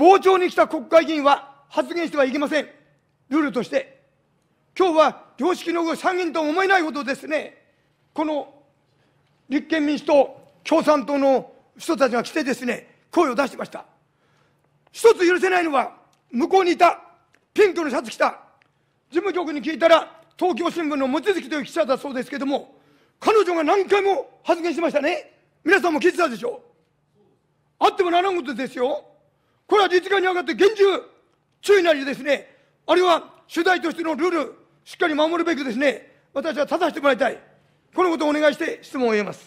傍聴に来た国会議員は発言してはいけません。ルールとして。今日は常識の参議院とは思えないほどですね、この立憲民主党、共産党の人たちが来てですね、声を出してました。一つ許せないのは、向こうにいた、ピンクのシャツ着た、事務局に聞いたら、東京新聞の望月という記者だそうですけども、彼女が何回も発言しましたね。皆さんも聞いてたでしょ。あってもならんことですよ。これは実害に上がって厳重注意なりですね、あるいは取材としてのルール、しっかり守るべくですね、私は立たせてもらいたい。このことをお願いして質問を終えます。